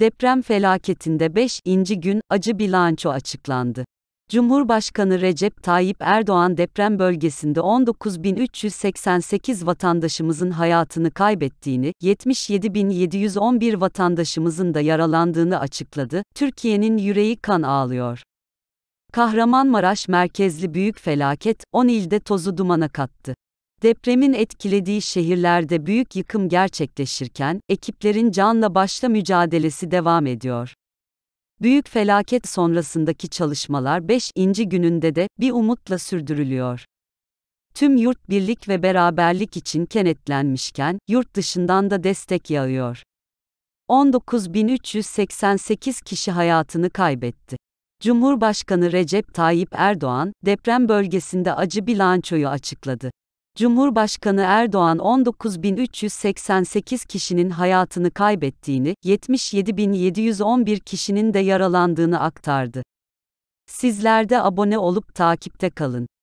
Deprem felaketinde 5. gün acı bilanço açıklandı. Cumhurbaşkanı Recep Tayyip Erdoğan deprem bölgesinde 19.388 vatandaşımızın hayatını kaybettiğini, 77.711 vatandaşımızın da yaralandığını açıkladı. Türkiye'nin yüreği kan ağlıyor. Kahramanmaraş merkezli büyük felaket 10 ilde tozu dumana kattı. Depremin etkilediği şehirlerde büyük yıkım gerçekleşirken, ekiplerin canla başla mücadelesi devam ediyor. Büyük felaket sonrasındaki çalışmalar 5. gününde de bir umutla sürdürülüyor. Tüm yurt birlik ve beraberlik için kenetlenmişken, yurt dışından da destek yağıyor. 19.388 kişi hayatını kaybetti. Cumhurbaşkanı Recep Tayyip Erdoğan, deprem bölgesinde acı bilançoyu açıkladı. Cumhurbaşkanı Erdoğan 19.388 kişinin hayatını kaybettiğini, 77.711 kişinin de yaralandığını aktardı. Sizler de abone olup takipte kalın.